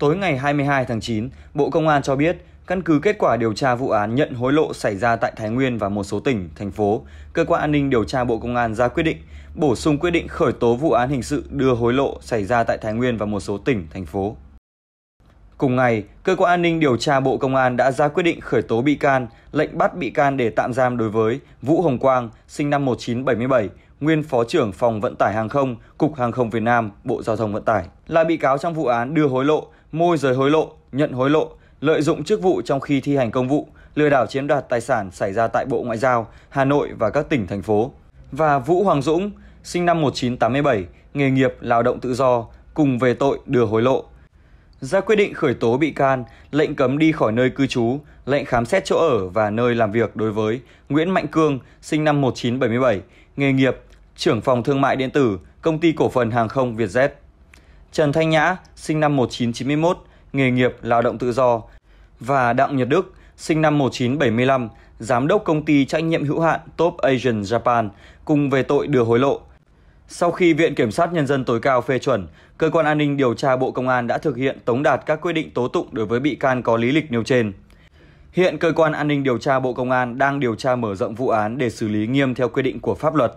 Tối ngày 22 tháng 9, Bộ Công an cho biết, căn cứ kết quả điều tra vụ án nhận hối lộ xảy ra tại Thái Nguyên và một số tỉnh, thành phố, cơ quan an ninh điều tra Bộ Công an ra quyết định bổ sung quyết định khởi tố vụ án hình sự đưa hối lộ xảy ra tại Thái Nguyên và một số tỉnh, thành phố. Cùng ngày, cơ quan an ninh điều tra Bộ Công an đã ra quyết định khởi tố bị can, lệnh bắt bị can để tạm giam đối với Vũ Hồng Quang, sinh năm 1977, nguyên Phó trưởng Phòng Vận tải Hàng không, Cục Hàng không Việt Nam, Bộ Giao thông Vận tải, là bị cáo trong vụ án đưa hối lộ môi giới hối lộ, nhận hối lộ, lợi dụng chức vụ trong khi thi hành công vụ, lừa đảo chiếm đoạt tài sản xảy ra tại Bộ Ngoại giao, Hà Nội và các tỉnh thành phố. Và Vũ Hoàng Dũng, sinh năm 1987, nghề nghiệp lao động tự do, cùng về tội đưa hối lộ. Ra quyết định khởi tố bị can, lệnh cấm đi khỏi nơi cư trú, lệnh khám xét chỗ ở và nơi làm việc đối với Nguyễn Mạnh Cương, sinh năm 1977, nghề nghiệp trưởng phòng thương mại điện tử, công ty cổ phần hàng không Vietjet. Trần Thanh Nhã, sinh năm 1991, nghề nghiệp lao động tự do và Đặng Nhật Đức, sinh năm 1975, giám đốc công ty trách nhiệm hữu hạn Top Asian Japan cùng về tội đưa hối lộ. Sau khi Viện Kiểm sát Nhân dân tối cao phê chuẩn, Cơ quan An ninh điều tra Bộ Công an đã thực hiện tống đạt các quyết định tố tụng đối với bị can có lý lịch nêu trên. Hiện Cơ quan An ninh điều tra Bộ Công an đang điều tra mở rộng vụ án để xử lý nghiêm theo quy định của pháp luật.